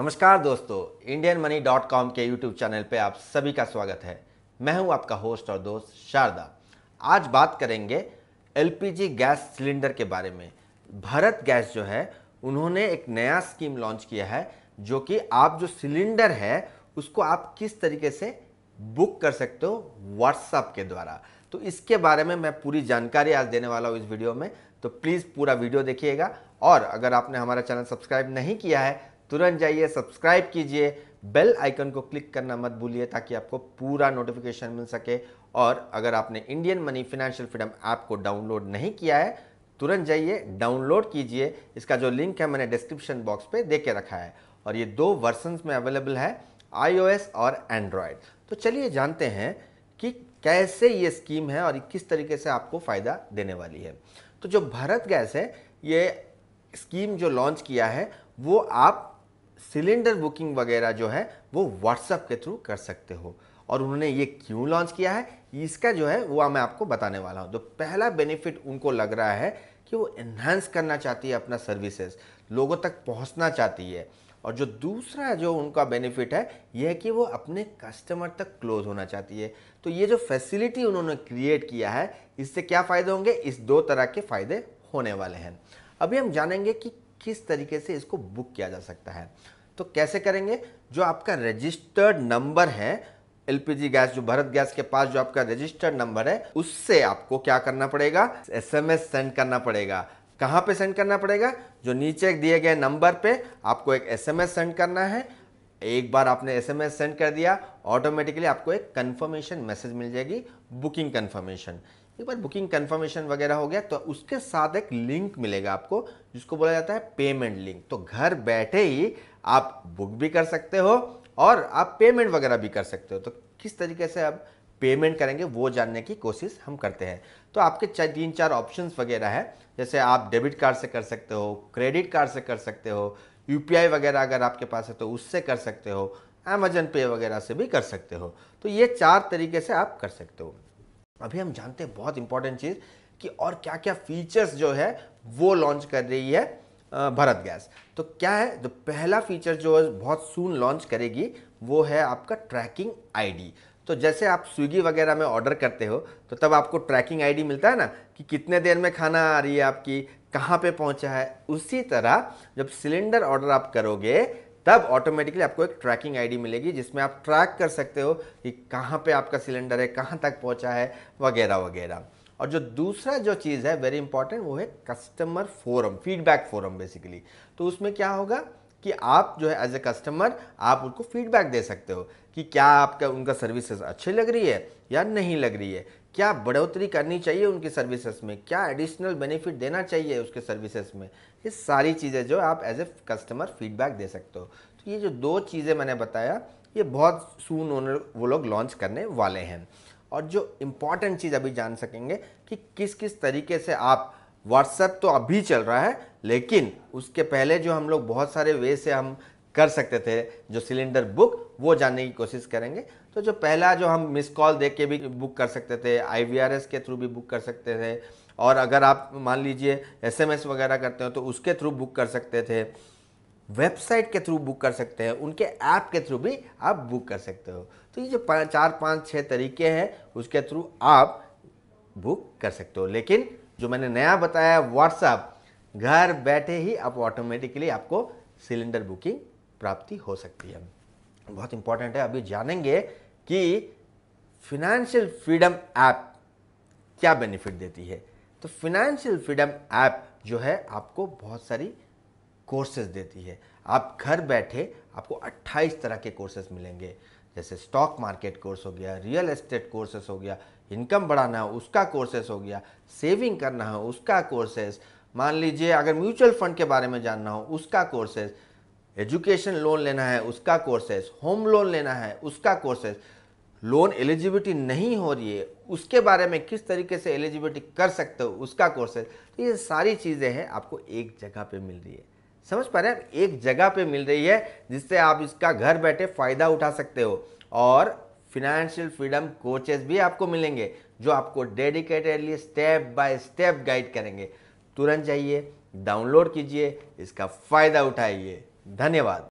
नमस्कार दोस्तों Indian money dot com के यूट्यूब चैनल पे आप सभी का स्वागत है मैं हूं आपका होस्ट और दोस्त शारदा आज बात करेंगे एलपीजी गैस सिलेंडर के बारे में भारत गैस जो है उन्होंने एक नया स्कीम लॉन्च किया है जो कि आप जो सिलेंडर है उसको आप किस तरीके से बुक कर सकते हो व्हाट्सअप के द्वारा तो इसके बारे में मैं पूरी जानकारी आज देने वाला हूँ इस वीडियो में तो प्लीज़ पूरा वीडियो देखिएगा और अगर आपने हमारा चैनल सब्सक्राइब नहीं किया है तुरंत जाइए सब्सक्राइब कीजिए बेल आइकन को क्लिक करना मत भूलिए ताकि आपको पूरा नोटिफिकेशन मिल सके और अगर आपने Indian money financial freedom app को डाउनलोड नहीं किया है तुरंत जाइए डाउनलोड कीजिए इसका जो लिंक है मैंने डिस्क्रिप्शन बॉक्स पे दे के रखा है और ये दो वर्सन्स में अवेलेबल है आईओएस और एंड्रॉयड तो चलिए जानते हैं कि कैसे ये स्कीम है और किस तरीके से आपको फ़ायदा देने वाली है तो जो भारत गैस है ये स्कीम जो लॉन्च किया है वो आप सिलेंडर बुकिंग वगैरह जो है वो व्हाट्सएप के थ्रू कर सकते हो और उन्होंने ये क्यों लॉन्च किया है इसका जो है वो मैं आपको बताने वाला हूँ तो पहला बेनिफिट उनको लग रहा है कि वो इन्हांस करना चाहती है अपना सर्विसेज लोगों तक पहुँचना चाहती है और जो दूसरा जो उनका बेनिफिट है यह है कि वो अपने कस्टमर तक क्लोज होना चाहती है तो ये जो फैसिलिटी उन्होंने क्रिएट किया है इससे क्या फ़ायदे होंगे इस दो तरह के फ़ायदे होने वाले हैं अभी हम जानेंगे कि किस तरीके से इसको बुक किया जा सकता है तो कैसे करेंगे जो आपका रजिस्टर्ड नंबर है एलपीजी गैस जो भारत गैस के पास जो आपका रजिस्टर्ड नंबर है उससे आपको क्या करना पड़ेगा एसएमएस सेंड करना पड़ेगा कहां पे सेंड करना पड़ेगा जो नीचे दिए गए नंबर पे आपको एक एसएमएस सेंड करना है एक बार आपने एसएमएस सेंड कर दिया ऑटोमेटिकली आपको एक कंफर्मेशन मैसेज मिल जाएगी बुकिंग कंफर्मेशन एक बार बुकिंग कंफर्मेशन वगैरह हो गया तो उसके साथ एक लिंक मिलेगा आपको जिसको बोला जाता है पेमेंट लिंक तो घर बैठे ही आप बुक भी कर सकते हो और आप पेमेंट वगैरह भी कर सकते हो तो किस तरीके से आप पेमेंट करेंगे वो जानने की कोशिश हम करते हैं तो आपके तीन चार ऑप्शन वगैरह है जैसे आप डेबिट कार्ड से कर सकते हो क्रेडिट कार्ड से कर सकते हो यू वगैरह अगर आपके पास है तो उससे कर सकते हो अमेजन पे वगैरह से भी कर सकते हो तो ये चार तरीके से आप कर सकते हो अभी हम जानते हैं बहुत इंपॉर्टेंट चीज़ कि और क्या क्या फीचर्स जो है वो लॉन्च कर रही है भारत गैस तो क्या है जो पहला फीचर जो है बहुत सून लॉन्च करेगी वो है आपका ट्रैकिंग आईडी तो जैसे आप स्विगी वगैरह में ऑर्डर करते हो तो तब आपको ट्रैकिंग आईडी मिलता है ना कि कितने देर में खाना आ रही है आपकी कहाँ पे पहुँचा है उसी तरह जब सिलेंडर ऑर्डर आप करोगे तब ऑटोमेटिकली आपको एक ट्रैकिंग आईडी मिलेगी जिसमें आप ट्रैक कर सकते हो कि कहाँ पे आपका सिलेंडर है कहाँ तक पहुँचा है वगैरह वगैरह और जो दूसरा जो चीज़ है वेरी इंपॉर्टेंट वो है customer forum feedback forum basically तो उसमें क्या होगा कि आप जो है एज ए कस्टमर आप उनको फीडबैक दे सकते हो कि क्या आपका उनका सर्विसेज अच्छी लग रही है या नहीं लग रही है क्या बढ़ोतरी करनी चाहिए उनकी सर्विसेज में क्या एडिशनल बेनिफिट देना चाहिए उसके सर्विसेज में ये सारी चीज़ें जो आप एज ए कस्टमर फीडबैक दे सकते हो तो ये जो दो चीज़ें मैंने बताया ये बहुत सून ओनर वो लोग लॉन्च करने वाले हैं और जो इम्पॉर्टेंट चीज़ अभी जान सकेंगे कि किस किस तरीके से आप व्हाट्सएप तो अभी चल रहा है लेकिन उसके पहले जो हम लोग बहुत सारे वे से हम कर सकते थे जो सिलेंडर बुक वो जानने की कोशिश करेंगे तो जो पहला जो हम मिस कॉल दे के भी बुक कर सकते थे आई के थ्रू भी बुक कर सकते थे और अगर आप मान लीजिए एसएमएस वगैरह करते हो तो उसके थ्रू बुक कर सकते थे वेबसाइट के थ्रू बुक कर सकते हैं उनके ऐप के थ्रू भी आप बुक कर सकते हो तो ये जो चार पाँच छः तरीके हैं उसके थ्रू आप बुक कर सकते हो लेकिन जो मैंने नया बताया व्हाट्सएप घर बैठे ही आप ऑटोमेटिकली आपको सिलेंडर बुकिंग प्राप्ति हो सकती है बहुत इंपॉर्टेंट है अभी जानेंगे कि फिनेंशियल फ्रीडम ऐप क्या बेनिफिट देती है तो फिनेंशियल फ्रीडम ऐप जो है आपको बहुत सारी कोर्सेज देती है आप घर बैठे आपको 28 तरह के कोर्सेज मिलेंगे जैसे स्टॉक मार्केट कोर्स हो गया रियल एस्टेट कोर्सेस हो गया इनकम बढ़ाना है उसका कोर्सेस हो गया सेविंग करना है उसका कोर्सेस मान लीजिए अगर म्यूचुअल फंड के बारे में जानना हो उसका कोर्सेस एजुकेशन लोन लेना है उसका कोर्सेस होम लोन लेना है उसका कोर्सेस लोन एलिजिबिलिटी नहीं हो रही है उसके बारे में किस तरीके से एलिजिबिलिटी कर सकते हो उसका कोर्सेज तो ये सारी चीज़ें हैं आपको एक जगह पे मिल रही है समझ पा रहे हैं एक जगह पे मिल रही है जिससे आप इसका घर बैठे फ़ायदा उठा सकते हो और फिनेंशियल फ्रीडम कोचेस भी आपको मिलेंगे जो आपको dedicatedly step by step guide करेंगे तुरंत जाइए डाउनलोड कीजिए इसका फ़ायदा उठाइए धन्यवाद